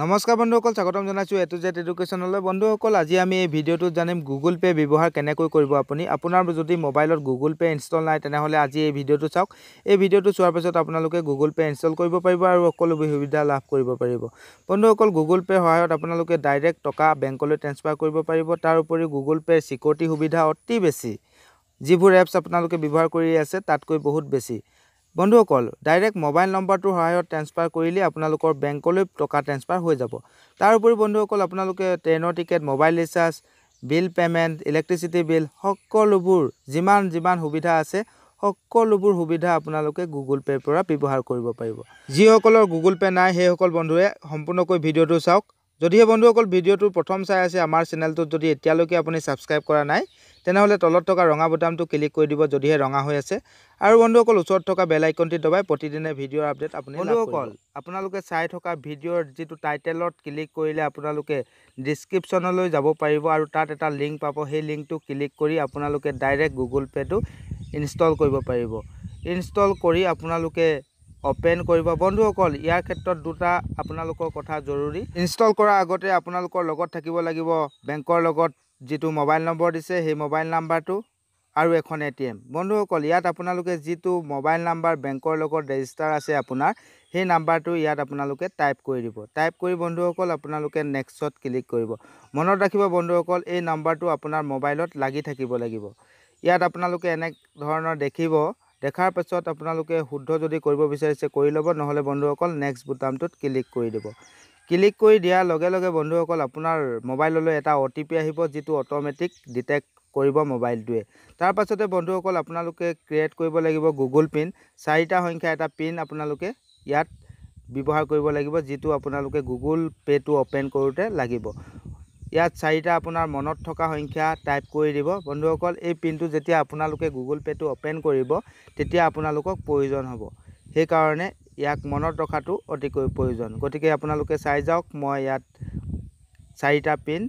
নমস্কাৰ বন্ধুসকল স্বাগতম জনাইছোঁ এ টু জেড এডুকেশ্যনলৈ বন্ধুসকল আজি আমি এই ভিডিঅ'টোত জানিম গুগল পে' ব্যৱহাৰ কেনেকৈ কৰিব আপুনি আপোনাৰ যদি মোবাইলত গুগল পে' ইনষ্টল নাই তেনেহ'লে আজি এই ভিডিঅ'টো চাওক এই ভিডিঅ'টো চোৱাৰ পিছত আপোনালোকে গুগল পে' ইনষ্টল কৰিব পাৰিব আৰু সকলো সুবিধা লাভ কৰিব পাৰিব বন্ধুসকল গুগল পে'ৰ সহায়ত আপোনালোকে ডাইৰেক্ট টকা বেংকলৈ ট্ৰেন্সফাৰ কৰিব পাৰিব তাৰ উপৰি গুগল পে'ৰ চিকিউৰিটি সুবিধা অতি বেছি যিবোৰ এপছ আপোনালোকে ব্যৱহাৰ কৰি আছে তাতকৈ বহুত বেছি বন্ধুসকল ডাইৰেক্ট মোবাইল নম্বৰটোৰ সহায়ত ট্ৰেন্সফাৰ কৰিলে আপোনালোকৰ বেংকলৈ টকা ট্ৰেন্সফাৰ হৈ যাব তাৰ উপৰি বন্ধুসকল আপোনালোকে ট্ৰেইনৰ ticket mobile recharge bill payment electricity bill সকলোবোৰ যিমান যিমান সুবিধা আছে সকলোবোৰ সুবিধা আপোনালোকে গুগল পে'ৰ পৰা ব্যৱহাৰ কৰিব পাৰিব যিসকলৰ গুগল পে' নাই সেইসকল বন্ধুৱে সম্পূৰ্ণকৈ ভিডিঅ'টো চাওক যদিহে বন্ধুসকল ভিডিঅ'টো প্ৰথম চাই আছে আমাৰ চেনেলটোত যদি এতিয়ালৈকে আপুনি ছাবস্ক্ৰাইব কৰা নাই তেনেহ'লে তলত থকা ৰঙা বুটামটো ক্লিক কৰি দিব যদিহে ৰঙা হৈ আছে আৰু বন্ধুসকল ওচৰত থকা বেলাইকনটি দবাই প্ৰতিদিনে ভিডিঅ'ৰ আপডেট আপুনি বন্ধুসকল আপোনালোকে চাই থকা ভিডিঅ'ৰ যিটো টাইটেলত ক্লিক কৰিলে আপোনালোকে ডিছক্ৰিপশ্যনলৈ যাব পাৰিব আৰু তাত এটা লিংক পাব সেই লিংকটো ক্লিক কৰি আপোনালোকে ডাইৰেক্ট গুগল পে'টো ইনষ্টল কৰিব পাৰিব ইনষ্টল কৰি আপোনালোকে অপেন কৰিব বন্ধুসকল ইয়াৰ ক্ষেত্ৰত দুটা আপোনালোকৰ কথা জৰুৰী ইনষ্টল কৰাৰ আগতে আপোনালোকৰ লগত থাকিব লাগিব বেংকৰ লগত যিটো মোবাইল নম্বৰ দিছে সেই মোবাইল নাম্বাৰটো আৰু এখন এ টি এম বন্ধুসকল ইয়াত আপোনালোকে যিটো মোবাইল নাম্বাৰ বেংকৰ লগত ৰেজিষ্টাৰ আছে আপোনাৰ সেই নাম্বাৰটো ইয়াত আপোনালোকে টাইপ কৰি দিব টাইপ কৰি বন্ধুসকল আপোনালোকে নেক্সট ক্লিক কৰিব মনত ৰাখিব বন্ধুসকল এই নাম্বাৰটো আপোনাৰ মোবাইলত লাগি থাকিব লাগিব ইয়াত আপোনালোকে এনেধৰণৰ দেখিব দেখাৰ পাছত আপোনালোকে শুদ্ধ যদি কৰিব বিচাৰিছে কৰি ল'ব নহ'লে বন্ধুসকল নেক্সট বুটামটোত ক্লিক কৰি দিব ক্লিক কৰি দিয়াৰ লগে লগে বন্ধুসকল আপোনাৰ মোবাইললৈ এটা অ' টি পি আহিব যিটো অট'মেটিক ডিটেক্ট কৰিব মোবাইলটোৱে তাৰপাছতে বন্ধুসকল আপোনালোকে ক্ৰিয়েট কৰিব লাগিব গুগল পিন চাৰিটা সংখ্যা এটা পিন আপোনালোকে ইয়াত ব্যৱহাৰ কৰিব লাগিব যিটো আপোনালোকে গুগল পে'টো অ'পেন কৰোঁতে লাগিব ইয়াত চাৰিটা আপোনাৰ মনত থকা সংখ্যা টাইপ কৰি দিব বন্ধুসকল এই পিনটো যেতিয়া আপোনালোকে গুগল পে'টো অ'পেন কৰিব তেতিয়া আপোনালোকক প্ৰয়োজন হ'ব সেইকাৰণে ইয়াক মনত ৰখাটো অতিকৈ প্ৰয়োজন গতিকে আপোনালোকে চাই যাওক মই ইয়াত চাৰিটা পিন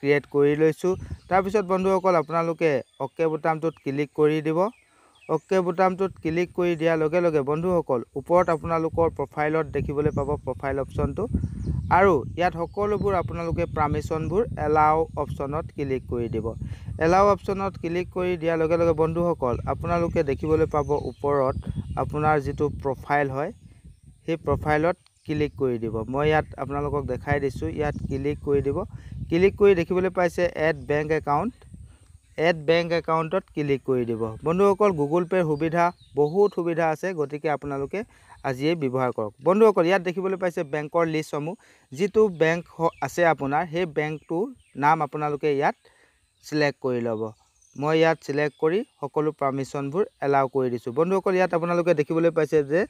ক্ৰিয়েট কৰি লৈছোঁ তাৰপিছত বন্ধুসকল আপোনালোকে অ'কে বুটামটোত ক্লিক কৰি দিব অ'কে বুটামটোত ক্লিক কৰি দিয়াৰ লগে লগে বন্ধুসকল ওপৰত আপোনালোকৰ প্ৰফাইলত দেখিবলৈ পাব প্ৰফাইল অপশ্যনটো আৰু ইয়াত সকলোবোৰ আপোনালোকে পাৰ্মিশ্যনবোৰ এলাও অপশ্যনত ক্লিক কৰি দিব এলাও অপশ্যনত ক্লিক কৰি দিয়াৰ লগে লগে বন্ধুসকল আপোনালোকে দেখিবলৈ পাব ওপৰত আপোনাৰ যিটো প্ৰফাইল হয় সেই প্ৰফাইলত ক্লিক কৰি দিব মই ইয়াত আপোনালোকক দেখাই দিছোঁ ইয়াত ক্লিক কৰি দিব ক্লিক কৰি দেখিবলৈ পাইছে add bank account add bank একাউণ্টত ক্লিক কৰি দিব বন্ধুসকল গুগল পে'ৰ সুবিধা বহুত সুবিধা আছে গতিকে আপোনালোকে আজিয়ে ব্যৱহাৰ কৰক বন্ধুসকল ইয়াত দেখিবলৈ পাইছে বেংকৰ লিষ্টসমূহ যিটো বেংক আছে আপোনাৰ সেই বেংকটোৰ নাম আপোনালোকে ইয়াত চিলেক্ট কৰি ল'ব মই ইয়াত চিলেক্ট কৰি সকলো পাৰ্মিশ্যনবোৰ এলাউ কৰি দিছোঁ বন্ধুসকল ইয়াত আপোনালোকে দেখিবলৈ পাইছে যে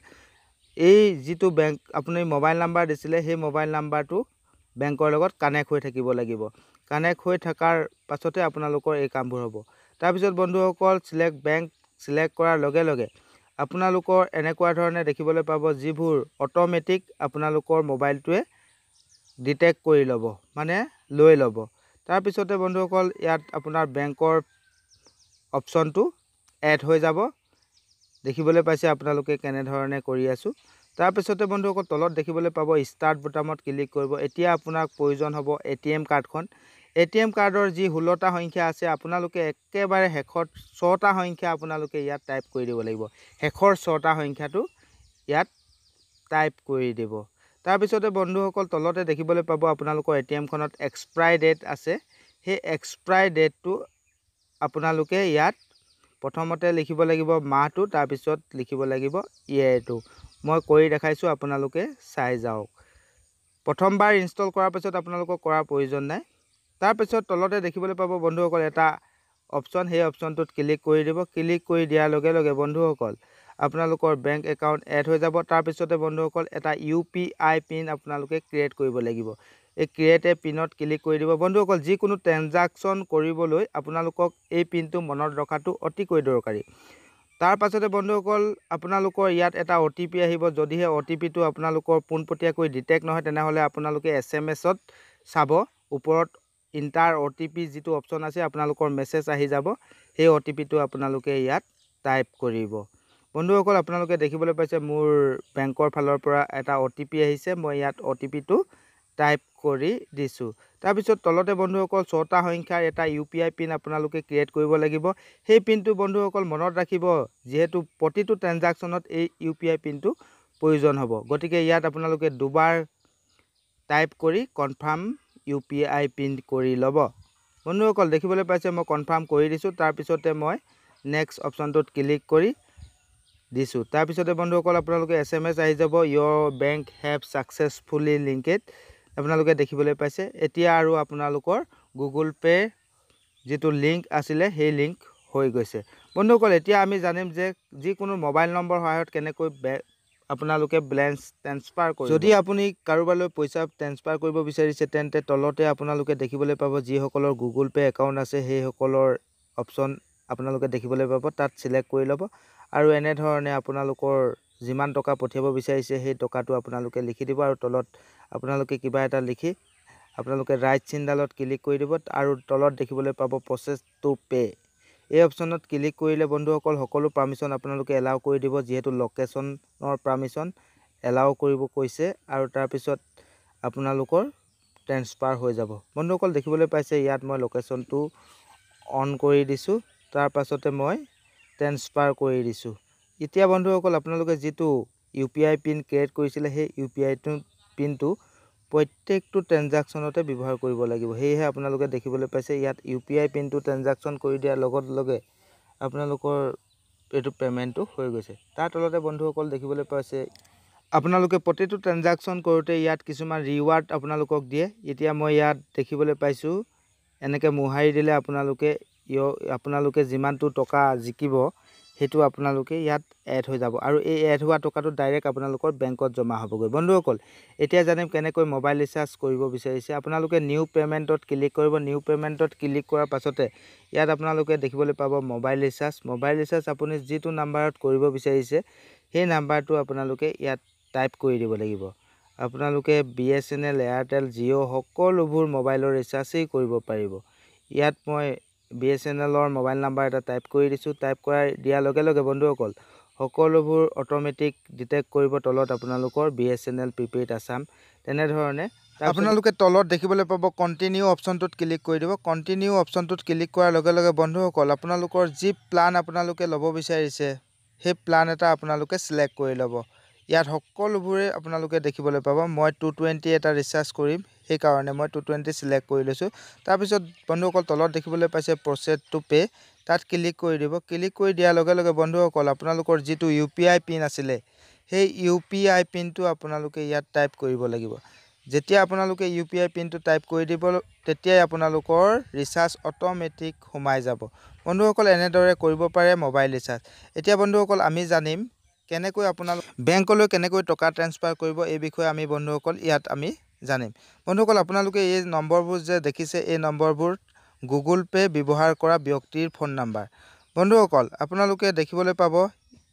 এই যিটো বেংক আপুনি মোবাইল নাম্বাৰ দিছিলে সেই মোবাইল নাম্বাৰটো বেংকৰ লগত কানেক্ট হৈ থাকিব লাগিব কানেক্ট হৈ থকাৰ পাছতে আপোনালোকৰ এই কামবোৰ হ'ব তাৰপিছত বন্ধুসকল চিলেক্ট বেংক চিলেক্ট কৰাৰ লগে লগে আপোনালোকৰ এনেকুৱা ধৰণে দেখিবলৈ পাব যিবোৰ অট'মেটিক আপোনালোকৰ মোবাইলটোৱে ডিটেক্ট কৰি ল'ব মানে লৈ ল'ব তাৰপিছতে বন্ধুসকল ইয়াত আপোনাৰ বেংকৰ অপশ্যনটো এড হৈ যাব দেখিবলৈ পাইছে আপোনালোকে কেনেধৰণে কৰি আছোঁ তাৰপিছতে বন্ধুসকল তলত দেখিবলৈ পাব ষ্টাৰ্ট বুটামত ক্লিক কৰিব এতিয়া আপোনাক প্ৰয়োজন হ'ব এ টি এম কাৰ্ডখন এ টি এম কাৰ্ডৰ যি ষোল্লটা সংখ্যা আছে আপোনালোকে একেবাৰে শেষত ছটা সংখ্যা আপোনালোকে ইয়াত টাইপ কৰি দিব লাগিব শেষৰ ছটা সংখ্যাটো ইয়াত টাইপ কৰি দিব তাৰপিছতে বন্ধুসকল তলতে দেখিবলৈ পাব আপোনালোকৰ এ টি এমখনত এক্সপায়াৰ ডেট আছে সেই এক্সপায়াৰ ডেটটো আপোনালোকে ইয়াত প্ৰথমতে লিখিব লাগিব মাহটো তাৰপিছত লিখিব লাগিব ইয়েৰটো মই কৰি দেখাইছোঁ আপোনালোকে চাই যাওক প্ৰথমবাৰ ইনষ্টল কৰাৰ পিছত আপোনালোকৰ কৰাৰ প্ৰয়োজন নাই তাৰপিছত তলতে দেখিবলৈ পাব বন্ধুসকল এটা অপশ্যন সেই অপশ্যনটোত ক্লিক কৰি দিব ক্লিক কৰি দিয়াৰ লগে লগে বন্ধুসকল আপোনালোকৰ বেংক একাউণ্ট এড হৈ যাব তাৰপিছতে বন্ধুসকল এটা ইউ পি আই পিন আপোনালোকে ক্ৰিয়েট কৰিব লাগিব এই ক্ৰিয়েট এ পিনত ক্লিক কৰি দিব বন্ধুসকল যিকোনো ট্ৰেঞ্জাকশ্যন কৰিবলৈ আপোনালোকক এই পিনটো মনত ৰখাটো অতিকৈ দৰকাৰী তাৰপাছতে বন্ধুসকল আপোনালোকৰ ইয়াত এটা অ' টি পি আহিব যদিহে অ' টি পিটো আপোনালোকৰ পোনপটীয়াকৈ ডিটেক্ট নহয় তেনেহ'লে আপোনালোকে এছ এম এছত চাব ওপৰত ইণ্টাৰ অ' টি পি যিটো অপশ্যন আছে আপোনালোকৰ মেছেজ আহি যাব সেই অ' টি পিটো আপোনালোকে ইয়াত টাইপ কৰিব বন্ধুসকল আপোনালোকে দেখিবলৈ পাইছে মোৰ বেংকৰ ফালৰ পৰা এটা অ' টি পি আহিছে মই ইয়াত অ' টি পিটো টাইপ কৰি দিছোঁ তাৰপিছত তলতে বন্ধুসকল ছটা সংখ্যাৰ এটা ইউ পি আই পিন আপোনালোকে ক্ৰিয়েট কৰিব লাগিব সেই পিনটো বন্ধুসকল মনত ৰাখিব যিহেতু প্ৰতিটো ট্ৰেঞ্জেকশ্যনত এই ইউ পি আই পিনটো প্ৰয়োজন হ'ব গতিকে ইয়াত আপোনালোকে দুবাৰ টাইপ কৰি confirm U P I print কৰি ল'ব বন্ধুসকল দেখিবলৈ পাইছে মই কনফাৰ্ম কৰি দিছোঁ তাৰপিছতে মই নেক্সট অপশ্যনটোত ক্লিক কৰি দিছোঁ তাৰপিছতে বন্ধুসকল আপোনালোকে এছ এম এছ আহি যাব your bank have successfully linked আপোনালোকে দেখিবলৈ পাইছে এতিয়া আৰু আপোনালোকৰ গুগল পে' যিটো লিংক আছিলে সেই লিংক হৈ গৈছে বন্ধুসকল এতিয়া আমি জানিম যে যিকোনো মোবাইল নম্বৰ সহায়ত কেনেকৈ বে আপোনালোকে বেলেঞ্চ ট্ৰেন্সফাৰ কৰে যদি আপুনি কাৰোবালৈ পইচা ট্ৰেঞ্চফাৰ কৰিব বিচাৰিছে তেন্তে তলতে আপোনালোকে দেখিবলৈ পাব যিসকলৰ গুগল পে' একাউণ্ট আছে সেইসকলৰ অপশ্যন আপোনালোকে দেখিবলৈ পাব তাত চিলেক্ট কৰি ল'ব আৰু এনেধৰণে আপোনালোকৰ যিমান টকা পঠিয়াব বিচাৰিছে সেই টকাটো আপোনালোকে লিখি দিব আৰু তলত আপোনালোকে কিবা এটা লিখি আপোনালোকে ৰাইট চিনডালত ক্লিক কৰি দিব আৰু তলত দেখিবলৈ পাব প্ৰচেছ টু পে' এই অপশ্যনত ক্লিক কৰিলে বন্ধুসকল সকলো পাৰ্মিশ্যন আপোনালোকে এলাও কৰি দিব যিহেতু লোকেশ্যনৰ পাৰ্মিশ্যন এলাও কৰিব কৈছে আৰু তাৰপিছত আপোনালোকৰ ট্ৰেন্সফাৰ হৈ যাব বন্ধুসকল দেখিবলৈ পাইছে ইয়াত মই লোকেশ্যনটো অন কৰি দিছোঁ তাৰ পাছতে মই ট্ৰেন্সফাৰ কৰি দিছোঁ এতিয়া বন্ধুসকল আপোনালোকে যিটো U P I PIN create কৰিছিলে সেই ইউ পি আইটো পিনটো প্ৰত্যেকটো ট্ৰেঞ্জেকশ্যনতে ব্যৱহাৰ কৰিব লাগিব সেয়েহে আপোনালোকে দেখিবলৈ পাইছে ইয়াত ইউ পি আই পিনটো ট্ৰেঞ্জেকশ্যন কৰি দিয়াৰ লগত লগে আপোনালোকৰ এইটো পে'মেণ্টটো হৈ গৈছে তাৰ তলতে বন্ধুসকল দেখিবলৈ পাইছে আপোনালোকে প্ৰতিটো ট্ৰেঞ্জেকশ্যন কৰোঁতে ইয়াত কিছুমান ৰিৱাৰ্ড আপোনালোকক দিয়ে এতিয়া মই ইয়াত দেখিবলৈ পাইছোঁ এনেকৈ মোহাৰি দিলে আপোনালোকে ইয় আপোনালোকে যিমানটো টকা জিকিব সেইটো আপোনালোকে ইয়াত এড হৈ যাব আৰু এই এড হোৱা টকাটো ডাইৰেক্ট আপোনালোকৰ বেংকত জমা হ'বগৈ বন্ধুসকল এতিয়া জানিম কেনেকৈ মোবাইল ৰিচাৰ্জ কৰিব বিচাৰিছে আপোনালোকে নিউ পে'মেণ্টত ক্লিক কৰিব নিউ পে'মেণ্টত ক্লিক কৰাৰ পাছতে ইয়াত আপোনালোকে দেখিবলৈ পাব মোবাইল ৰিচাৰ্জ মোবাইল ৰিচাৰ্জ আপুনি যিটো নাম্বাৰত কৰিব বিচাৰিছে সেই নাম্বাৰটো আপোনালোকে ইয়াত টাইপ কৰি দিব লাগিব আপোনালোকে B S N L Airtel Jio' সকলোবোৰ মোবাইলৰ ৰিচাৰ্জেই কৰিব পাৰিব ইয়াত মই বি এছ এন এলৰ মোবাইল নাম্বাৰ এটা টাইপ কৰি দিছোঁ টাইপ কৰা দিয়াৰ লগে লগে বন্ধুসকল সকলোবোৰ অট'মেটিক ডিটেক্ট কৰিব তলত আপোনালোকৰ B S N L prepaid Assam তেনেধৰণে আপোনালোকে তলত দেখিবলৈ পাব কণ্টিনিউ অপশ্যনটোত ক্লিক কৰি দিব কণ্টিনিউ অপশ্যনটোত ক্লিক কৰাৰ লগে লগে বন্ধুসকল আপোনালোকৰ যি প্লান আপোনালোকে ল'ব বিচাৰিছে সেই প্লান এটা আপোনালোকে চিলেক্ট কৰি ল'ব ইয়াত সকলোবোৰে আপোনালোকে দেখিবলৈ পাব মই টু টুৱেণ্টি এটা ৰিচাৰ্জ কৰিম সেইকাৰণে মই টু টুৱেণ্টি ছিলেক্ট কৰি লৈছোঁ তাৰপিছত বন্ধুসকল তলত দেখিবলৈ পাইছে প্ৰচেছ টু পে' তাত ক্লিক কৰি দিব ক্লিক কৰি দিয়াৰ লগে লগে বন্ধুসকল আপোনালোকৰ যিটো ইউ পি আই পিন আছিলে সেই ইউ পি আই পিনটো আপোনালোকে ইয়াত টাইপ কৰিব লাগিব যেতিয়া আপোনালোকে ইউ পি আই পিনটো টাইপ কৰি দিব তেতিয়াই আপোনালোকৰ ৰিচাৰ্জ অট'মেটিক সোমাই যাব বন্ধুসকল এনেদৰে কৰিব পাৰে মোবাইল ৰিচাৰ্জ এতিয়া বন্ধুসকল আমি জানিম কেনেকৈ আপোনালোক বেংকলৈ কেনেকৈ টকা ট্ৰেন্সফাৰ কৰিব এই বিষয়ে আমি বন্ধুসকল ইয়াত আমি জানিম বন্ধুসকল আপোনালোকে এই নম্বৰবোৰ যে দেখিছে এই নম্বৰবোৰ গুগল পে' ব্যৱহাৰ কৰা ব্যক্তিৰ ফোন নাম্বাৰ বন্ধুসকল আপোনালোকে দেখিবলৈ পাব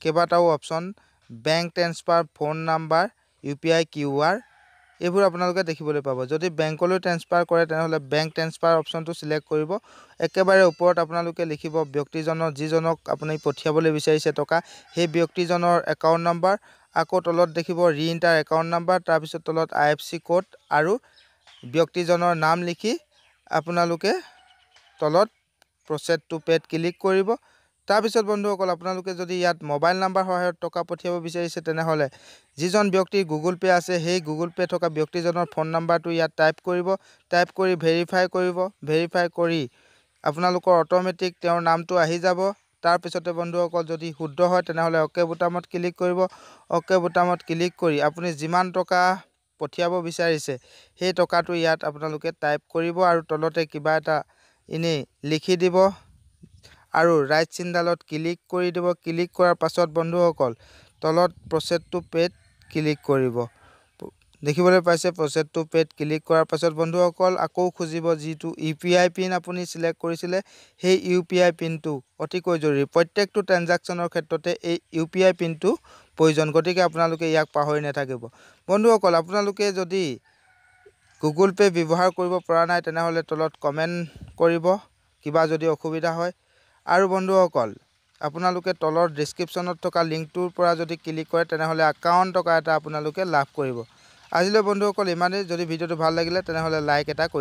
কেইবাটাও option bank transfer phone number U P I Q R এইবোৰ আপোনালোকে দেখিবলৈ পাব যদি বেংকলৈ ট্ৰেন্সফাৰ কৰে তেনেহ'লে বেংক ট্ৰেন্সফাৰ অপশ্যনটো ছিলেক্ট কৰিব একেবাৰে ওপৰত আপোনালোকে লিখিব ব্যক্তিজনৰ যিজনক আপুনি পঠিয়াবলৈ বিচাৰিছে টকা সেই ব্যক্তিজনৰ একাউণ্ট নম্বৰ আকৌ তলত দেখিব ৰি ইন্টাৰ একাউণ্ট নাম্বাৰ তাৰপিছত তলত আই এফ চি ক'ড আৰু ব্যক্তিজনৰ নাম লিখি আপোনালোকে তলত প্ৰসেড টু পেড ক্লিক কৰিব তাৰপিছত বন্ধুসকল আপোনালোকে যদি ইয়াত মোবাইল নাম্বাৰ সহায়ত টকা পঠিয়াব বিচাৰিছে তেনেহ'লে যিজন ব্যক্তি গুগল পে আছে সেই গুগল পে থকা ব্যক্তিজনৰ ফোন নাম্বাৰটা ইয়াত টাইপ কৰিব টাইপ কৰি ভেৰিফাই কৰিব ভেৰিফাই কৰি আপোনালোকৰ অট'মেটিক তেওঁৰ নামটো আহি যাব তাৰপিছতে বন্ধুসকল যদি শুদ্ধ হয় তেনেহ'লে অ'কে বুটামত ক্লিক কৰিব অ'কে বুটামত ক্লিক কৰি আপুনি যিমান টকা পঠিয়াব বিচাৰিছে সেই টকাটো ইয়াত আপোনালোকে টাইপ কৰিব আৰু তলতে কিবা এটা এনেই লিখি দিব আৰু ৰাইট চিনডালত ক্লিক কৰি দিব ক্লিক কৰাৰ পাছত বন্ধুসকল তলত প্ৰচেছটো পেড ক্লিক কৰিব দেখিবলৈ পাইছে প্ৰচেছটো পেড ক্লিক কৰাৰ পাছত বন্ধুসকল আকৌ খুজিব যিটো ইউ পি আই পিন আপুনি চিলেক্ট কৰিছিলে সেই ইউ পি আই পিনটো অতিকৈ জৰুৰী প্ৰত্যেকটো ট্ৰেঞ্জেকশ্যনৰ ক্ষেত্ৰতে এই ইউ পি আই পিনটো প্ৰয়োজন গতিকে আপোনালোকে ইয়াক পাহৰি নাথাকিব বন্ধুসকল আপোনালোকে যদি গুগল পে' ব্যৱহাৰ কৰিব পৰা নাই তেনেহ'লে তলত কমেণ্ট কৰিব কিবা যদি অসুবিধা হয় আৰু বন্ধুসকল আপোনালোকে তলৰ ডিছক্ৰিপশ্যনত থকা লিংকটোৰ পৰা যদি ক্লিক কৰে তেনেহ'লে একাউণ্ট টকা এটা আপোনালোকে লাভ কৰিব আজিলৈ বন্ধুসকল ইমানেই যদি ভিডিওটো ভাল লাগিলে তেনেহ'লে লাইক এটা